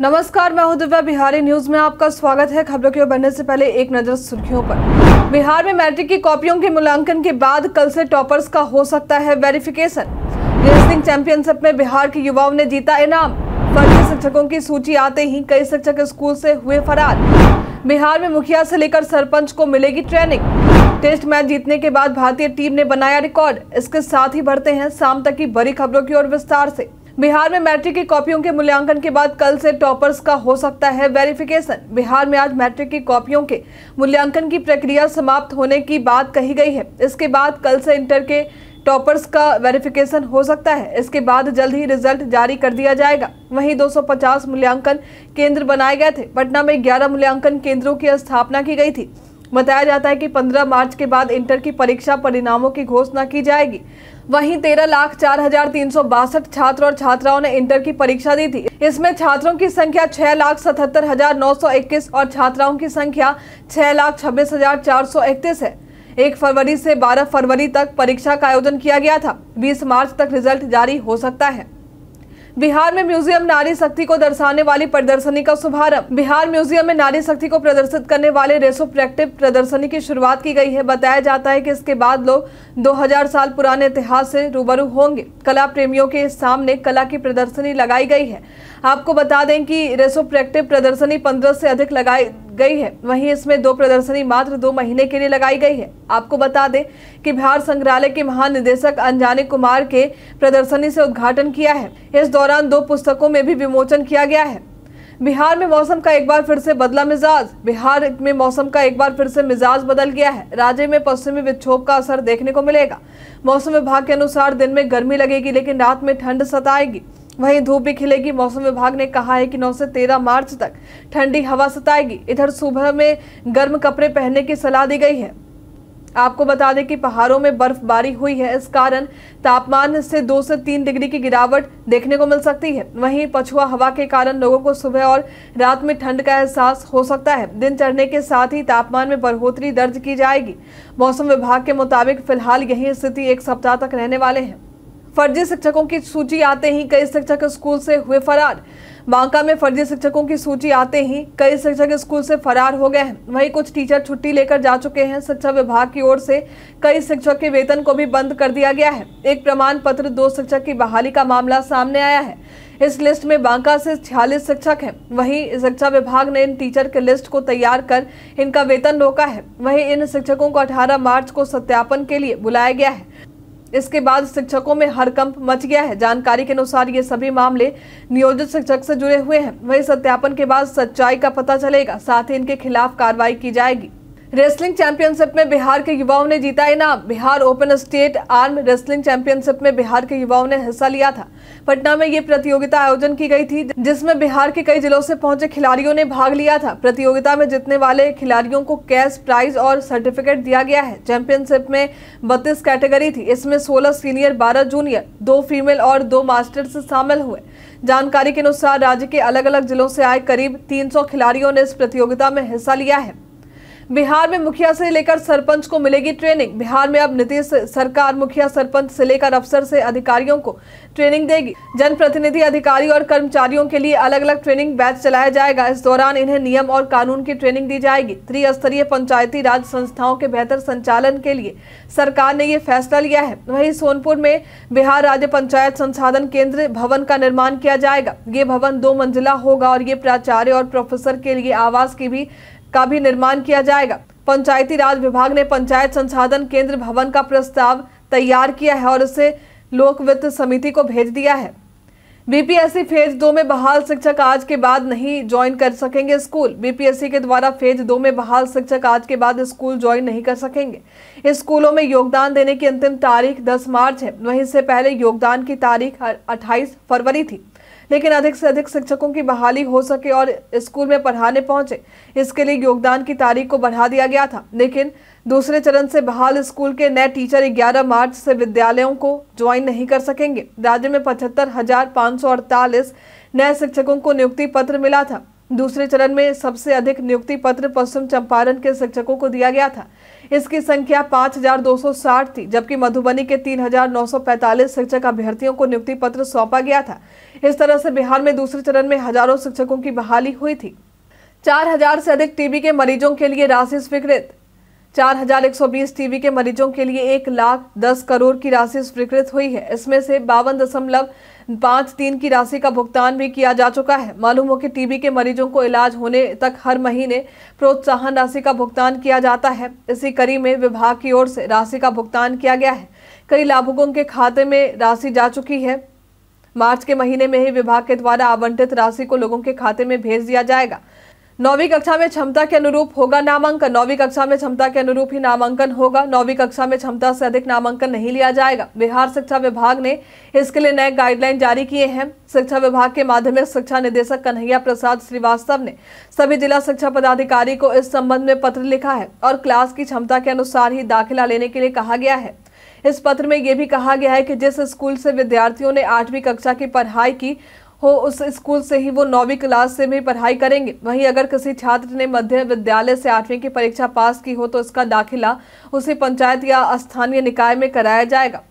नमस्कार मैं हूं दिव्या बिहारी न्यूज में आपका स्वागत है खबरों की ओर बढ़ने से पहले एक नजर सुर्खियों पर बिहार में मैट्रिक की कॉपियों के मूल्यांकन के बाद कल से टॉपर्स का हो सकता है वेरिफिकेशन रेसलिंग चैंपियनशिप में बिहार के युवाओं ने जीता इनाम फर्जी शिक्षकों की सूची आते ही कई शिक्षक स्कूल से हुए फरार बिहार में मुखिया से लेकर सरपंच को मिलेगी ट्रेनिंग टेस्ट मैच जीतने के बाद भारतीय टीम ने बनाया रिकॉर्ड इसके साथ ही बढ़ते हैं शाम तक की बड़ी खबरों की ओर विस्तार ऐसी बिहार में मैट्रिक की कॉपियों के मूल्यांकन के बाद कल से टॉपर्स का हो सकता है वेरिफिकेशन बिहार में आज मैट्रिक की कॉपियों के मूल्यांकन की प्रक्रिया समाप्त होने की बात कही गई है इसके बाद कल से इंटर के टॉपर्स का वेरिफिकेशन हो सकता है इसके बाद जल्द ही रिजल्ट जारी कर दिया जाएगा वहीं 250 मूल्यांकन केंद्र बनाए गए थे पटना में 11 मूल्यांकन केंद्रों की स्थापना की गई थी बताया जाता है कि 15 मार्च के बाद इंटर की परीक्षा परिणामों की घोषणा की जाएगी वहीं तेरह लाख चार हजार तीन सौ बासठ छात्र और छात्राओं ने इंटर की परीक्षा दी थी इसमें छात्रों की संख्या छह लाख सतहत्तर हजार नौ सौ इक्कीस और छात्राओं की संख्या छह लाख छब्बीस हजार चार सौ इकतीस है एक फरवरी से बारह फरवरी तक परीक्षा का आयोजन किया गया था बीस मार्च तक रिजल्ट जारी हो सकता है बिहार में म्यूजियम नारी शक्ति को दर्शाने वाली प्रदर्शनी का शुभारंभ बिहार म्यूजियम में नारी शक्ति को प्रदर्शित करने वाले रेसो प्रैक्टिव प्रदर्शनी की शुरुआत की गई है बताया जाता है कि इसके बाद लोग 2000 साल पुराने इतिहास से रूबरू होंगे कला प्रेमियों के सामने कला की प्रदर्शनी लगाई गई है आपको बता दें कि रेसो प्रदर्शनी पंद्रह से अधिक लगाई गई है वहीं इसमें दो प्रदर्शनी मात्र दो महीने के लिए लगाई गई है आपको बता दें कि बिहार संग्रहालय के महानिदेशक अंजानी कुमार के प्रदर्शनी से उद्घाटन किया है इस दौरान दो पुस्तकों में भी विमोचन किया गया है बिहार में मौसम का एक बार फिर से बदला मिजाज बिहार में मौसम का एक बार फिर से मिजाज बदल गया है राज्य में पश्चिमी विक्षोभ का असर देखने को मिलेगा मौसम विभाग के अनुसार दिन में गर्मी लगेगी लेकिन रात में ठंड सताएगी वहीं धूप भी खिलेगी मौसम विभाग ने कहा है कि 9 से 13 मार्च तक ठंडी हवा सताएगी इधर सुबह में गर्म कपड़े पहनने की सलाह दी गई है आपको बता दें कि पहाड़ों में बर्फबारी हुई है इस कारण तापमान से दो से तीन डिग्री की गिरावट देखने को मिल सकती है वहीं पछुआ हवा के कारण लोगों को सुबह और रात में ठंड का एहसास हो सकता है दिन चढ़ने के साथ ही तापमान में बढ़ोतरी दर्ज की जाएगी मौसम विभाग के मुताबिक फिलहाल यही स्थिति एक सप्ताह तक रहने वाले हैं फर्जी शिक्षकों की सूची आते ही कई शिक्षक स्कूल से हुए फरार बांका में फर्जी शिक्षकों की सूची आते ही कई शिक्षक स्कूल से फरार हो गए हैं वहीं कुछ टीचर छुट्टी लेकर जा चुके हैं शिक्षा विभाग की ओर से कई शिक्षक के वेतन को भी बंद कर दिया गया है एक प्रमाण पत्र दो शिक्षक की बहाली का मामला सामने आया है इस लिस्ट में बांका से छियालीस शिक्षक हैं वहीं शिक्षा विभाग ने इन टीचर के लिस्ट को तैयार कर इनका वेतन रोका है वहीं इन शिक्षकों को 18 मार्च को सत्यापन के लिए बुलाया गया है इसके बाद शिक्षकों में हरकंप मच गया है जानकारी के अनुसार ये सभी मामले नियोजित शिक्षक से जुड़े हुए हैं वही सत्यापन के बाद सच्चाई का पता चलेगा साथ ही इनके खिलाफ कार्रवाई की जाएगी रेसलिंग चैंपियनशिप में बिहार के युवाओं ने जीता इनाम Bihar open state arm wrestling championship में बिहार के युवाओं ने हिस्सा लिया था पटना में ये प्रतियोगिता आयोजन की गई थी जिसमें बिहार के कई जिलों से पहुंचे खिलाड़ियों ने भाग लिया था प्रतियोगिता में जीतने वाले खिलाड़ियों को कैश प्राइज और सर्टिफिकेट दिया गया है चैंपियनशिप में बत्तीस कैटेगरी थी इसमें सोलह सीनियर बारह जूनियर दो फीमेल और दो मास्टर्स शामिल हुए जानकारी के अनुसार राज्य के अलग अलग जिलों से आए करीब तीन खिलाड़ियों ने इस प्रतियोगिता में हिस्सा लिया है बिहार में मुखिया से लेकर सरपंच को मिलेगी ट्रेनिंग बिहार में अब नीतीश सरकार मुखिया सरपंच से लेकर अफसर से अधिकारियों को ट्रेनिंग देगी जनप्रतिनिधि अधिकारी और कर्मचारियों के लिए अलग अलग ट्रेनिंग बैच चलाया जाएगा इस दौरान इन्हें नियम और कानून की ट्रेनिंग दी जाएगी त्रिस्तरीय पंचायती राज संस्थाओं के बेहतर संचालन के लिए सरकार ने ये फैसला लिया है वही सोनपुर में बिहार राज्य पंचायत संसाधन केंद्र भवन का निर्माण किया जाएगा ये भवन दो मंजिला होगा और ये प्राचार्य और प्रोफेसर के लिए आवास की भी का भी निर्माण किया जाएगा पंचायती राज विभाग ने पंचायत संसाधन केंद्र भवन का प्रस्ताव तैयार किया है और उसे लोक वित्त समिति को भेज दिया है बीपीएससी फेज दो में बहाल शिक्षक आज के बाद नहीं ज्वाइन कर सकेंगे स्कूल बीपीएससी के द्वारा फेज दो में बहाल शिक्षक आज के बाद स्कूल ज्वाइन नहीं कर सकेंगे स्कूलों में योगदान देने की अंतिम तारीख 10 मार्च है वहीं से पहले योगदान की तारीख 28 फरवरी थी लेकिन अधिक से अधिक शिक्षकों की बहाली हो सके और स्कूल में पढ़ाने पहुंचे इसके लिए योगदान की तारीख को बढ़ा दिया गया था लेकिन दूसरे चरण से बहाल स्कूल के नए टीचर 11 मार्च से विद्यालयों को ज्वाइन नहीं कर सकेंगे राज्य में पचहत्तर नए शिक्षकों को नियुक्ति पत्र मिला था दूसरे चरण में सबसे अधिक नियुक्ति पत्र पश्चिम चंपारण के शिक्षकों को दिया गया था इसकी संख्या 5,260 थी जबकि मधुबनी के 3,945 शिक्षक अभ्यर्थियों को नियुक्ति पत्र सौंपा गया था इस तरह से बिहार में दूसरे चरण में हजारों शिक्षकों की बहाली हुई थी 4,000 से अधिक टीबी के मरीजों के लिए राशि स्वीकृत 4,120 टीबी के मरीजों के लिए एक लाख दस करोड़ की राशि स्वीकृत हुई है इसमें से बावन दशमलव पाँच तीन की राशि का भुगतान भी किया जा चुका है मालूम हो कि टीबी के मरीजों को इलाज होने तक हर महीने प्रोत्साहन राशि का भुगतान किया जाता है इसी कड़ी में विभाग की ओर से राशि का भुगतान किया गया है कई लाभुकों के खाते में राशि जा चुकी है मार्च के महीने में ही विभाग के द्वारा आवंटित राशि को लोगों के खाते में भेज दिया जाएगा नौवीं कक्षा में क्षमता के अनुरूप होगा नामांकन नौवीं कक्षा में क्षमता के अनुरूप ही नामांकन होगा नौवीं कक्षा में क्षमता से अधिक नामांकन नहीं लिया जाएगा बिहार शिक्षा विभाग ने इसके लिए नए गाइडलाइन जारी किए हैं शिक्षा विभाग के माध्यमिक शिक्षा निदेशक कन्हैया प्रसाद श्रीवास्तव ने सभी जिला शिक्षा पदाधिकारी को इस संबंध में पत्र लिखा है और क्लास की क्षमता के अनुसार ही दाखिला लेने के लिए कहा गया है इस पत्र में ये भी कहा गया है कि जिस स्कूल से विद्यार्थियों ने आठवीं कक्षा की पढ़ाई की हो उस स्कूल से ही वो नौवीं क्लास से भी पढ़ाई करेंगे वहीं अगर किसी छात्र ने मध्य विद्यालय से आठवीं की परीक्षा पास की हो तो उसका दाखिला उसी पंचायत या स्थानीय निकाय में कराया जाएगा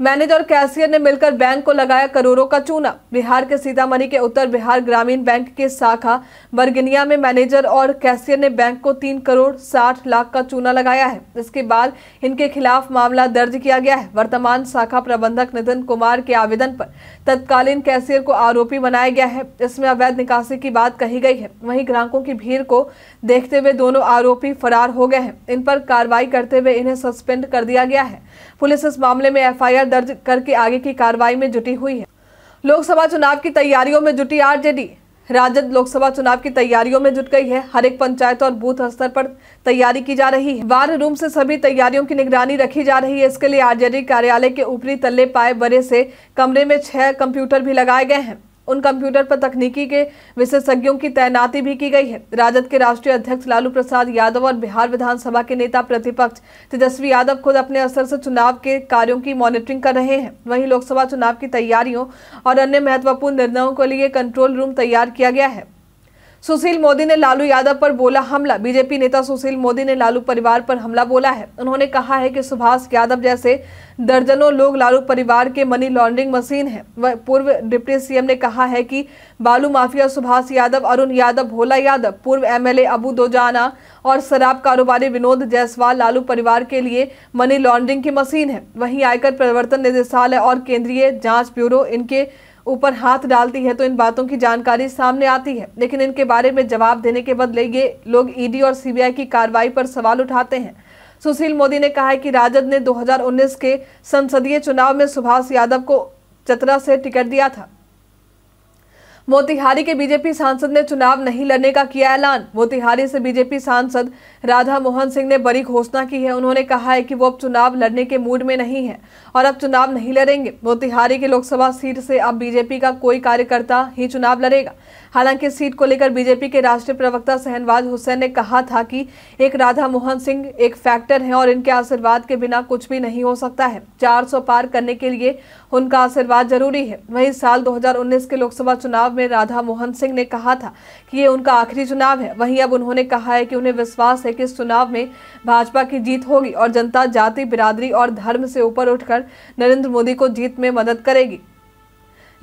मैनेजर और कैशियर ने मिलकर बैंक को लगाया करोड़ों का चूना बिहार के सीतामढ़ी के उत्तर बिहार ग्रामीण बैंक के शाखा बरगनिया में मैनेजर और कैशियर ने बैंक को तीन करोड़ साठ लाख का चूना लगाया है इसके बाद इनके खिलाफ मामला दर्ज किया गया है वर्तमान शाखा प्रबंधक नितिन कुमार के आवेदन पर तत्कालीन कैशियर को आरोपी बनाया गया है इसमें अवैध निकासी की बात कही गई है वहीं ग्राहकों की भीड़ को देखते हुए दोनों आरोपी फरार हो गए हैं इन पर कार्रवाई करते हुए इन्हें सस्पेंड कर दिया गया है पुलिस इस मामले में एफ शिकायत दर्ज करके आगे की कार्रवाई में जुटी हुई है लोकसभा चुनाव की तैयारियों में जुटी आरजेडी राजद लोकसभा चुनाव की तैयारियों में जुट गई है हर एक पंचायत और बूथ स्तर पर तैयारी की जा रही है वार रूम से सभी तैयारियों की निगरानी रखी जा रही है इसके लिए आरजेडी कार्यालय के ऊपरी तल्ले पाए बरे से कमरे में छह कंप्यूटर भी लगाए गए हैं उन कंप्यूटर पर तकनीकी के विशेषज्ञों की तैनाती भी की गई है राजद के राष्ट्रीय अध्यक्ष लालू प्रसाद यादव और बिहार विधानसभा के नेता प्रतिपक्ष तेजस्वी यादव खुद अपने असर से चुनाव के कार्यों की मॉनिटरिंग कर रहे हैं वहीं लोकसभा चुनाव की तैयारियों और अन्य महत्वपूर्ण निर्णयों के लिए कंट्रोल रूम तैयार किया गया है सुशील मोदी ने लालू यादव पर बोला हमला बीजेपी नेता सुशील मोदी ने लालू परिवार पर हमला बोला है उन्होंने कहा है कि सुभाष यादव जैसे दर्जनों लोग लालू परिवार के मनी लॉन्ड्रिंग मशीन हैं पूर्व डिप्टी सीएम ने कहा है कि बालू माफिया सुभाष यादव अरुण यादव भोला यादव पूर्व एमएलए अबू दोजाना और शराब कारोबारी विनोद जायसवाल लालू परिवार के लिए मनी लॉन्ड्रिंग की मशीन है वहीं आयकर प्रवर्तन निदेशालय और केंद्रीय जांच ब्यूरो इनके ऊपर हाथ डालती है तो इन बातों की जानकारी सामने आती है लेकिन इनके बारे में जवाब देने के बदले ये लोग ईडी और सीबीआई की कार्रवाई पर सवाल उठाते हैं सुशील मोदी ने कहा है कि राजद ने 2019 के संसदीय चुनाव में सुभाष यादव को चतरा से टिकट दिया था मोतिहारी के बीजेपी सांसद ने चुनाव नहीं लड़ने का किया ऐलान मोतिहारी से बीजेपी सांसद राधा मोहन सिंह ने बड़ी घोषणा की है उन्होंने कहा है कि वो अब चुनाव लड़ने के मूड में नहीं है और अब चुनाव नहीं लड़ेंगे मोतिहारी के लोकसभा सीट से अब बीजेपी का कोई कार्यकर्ता ही चुनाव लड़ेगा हालांकि सीट को लेकर बीजेपी के राष्ट्रीय प्रवक्ता सहनवाज हुसैन ने कहा था कि एक राधा मोहन सिंह एक फैक्टर है और इनके आशीर्वाद के बिना कुछ भी नहीं हो सकता है चार पार करने के लिए उनका आशीर्वाद जरूरी है वही साल दो के लोकसभा चुनाव में राधा मोहन सिंह ने कहा था कि ये उनका आखिरी चुनाव है वहीं अब उन्होंने कहा है कि उन्हें विश्वास है कि इस चुनाव में भाजपा की जीत होगी और जनता जाति बिरादरी और धर्म से ऊपर उठकर नरेंद्र मोदी को जीत में मदद करेगी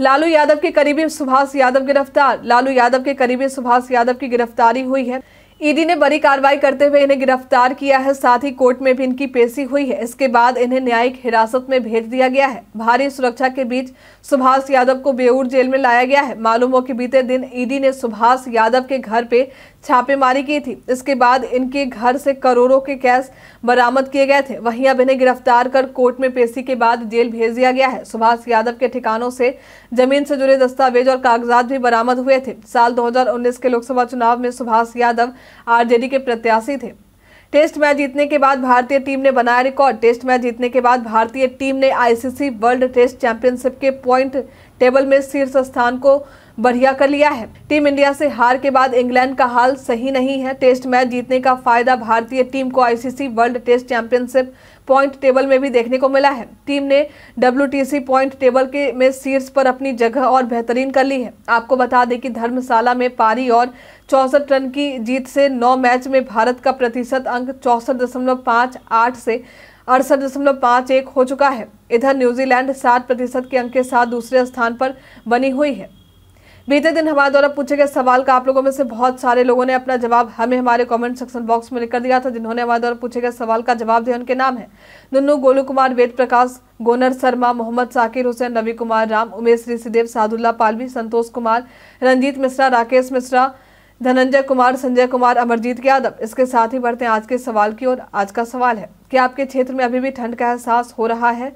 लालू यादव के करीबी सुभाष यादव गिरफ्तार लालू यादव के करीबी सुभाष यादव की गिरफ्तारी हुई है ईडी ने बड़ी कार्रवाई करते हुए इन्हें गिरफ्तार किया है साथ ही कोर्ट में भी इनकी पेशी हुई है इसके बाद इन्हें न्यायिक हिरासत में भेज दिया गया है भारी सुरक्षा के बीच सुभाष यादव को बेऊर जेल में लाया गया है मालूम हो कि बीते दिन ईडी ने सुभाष यादव के घर पे छापेमारी की थी इसके बाद इनके घर से करोड़ों के कैश बरामद किए गए थे वहीं अब इन्हें गिरफ्तार कर कोर्ट में पेशी के बाद जेल भेज दिया गया है सुभाष यादव के ठिकानों से जमीन से जुड़े दस्तावेज और कागजात भी बरामद हुए थे साल 2019 के लोकसभा चुनाव में सुभाष यादव आरजेडी के प्रत्याशी थे टेस्ट मैच जीतने के बाद भारतीय टीम ने बनाया रिकॉर्ड टेस्ट मैच जीतने के बाद भारतीय टीम ने आईसीसी वर्ल्ड टेस्ट चैंपियनशिप के पॉइंट टेबल में शीर्ष स्थान को बढ़िया कर लिया है टीम इंडिया से हार के बाद इंग्लैंड का हाल सही नहीं है टेस्ट मैच जीतने का फायदा भारतीय टीम को ICC world test championship point table में भी देखने को मिला है टीम ने डब्ल्यू पॉइंट टेबल के में शीर्ष पर अपनी जगह और बेहतरीन कर ली है आपको बता दें कि धर्मशाला में पारी और चौसठ रन की जीत से नौ मैच में भारत का प्रतिशत अंक चौसठ दशमलव पाँच आठ से अड़सठ दशमलव पाँच एक हो चुका है इधर न्यूजीलैंड सात प्रतिशत के अंक के साथ दूसरे स्थान पर बनी हुई है बीते दिन हमारे द्वारा पूछे गए सवाल का आप लोगों में से बहुत सारे लोगों ने अपना जवाब हमें हमारे कमेंट सेक्शन बॉक्स में लिखकर दिया था जिन्होंने हमारे द्वारा पूछे गए सवाल का जवाब दिया उनके नाम है नुन्नू गोलू कुमार वेद प्रकाश गोनर शर्मा मोहम्मद साकिर हुसैन रवि कुमार राम उमेश ऋषिदेव साधुल्ला पालवी संतोष कुमार रंजीत मिश्रा राकेश मिश्रा धनंजय कुमार संजय कुमार अमरजीत यादव इसके साथ ही बढ़ते हैं आज के सवाल की ओर आज का सवाल है कि आपके क्षेत्र में अभी भी ठंड का एहसास हो रहा है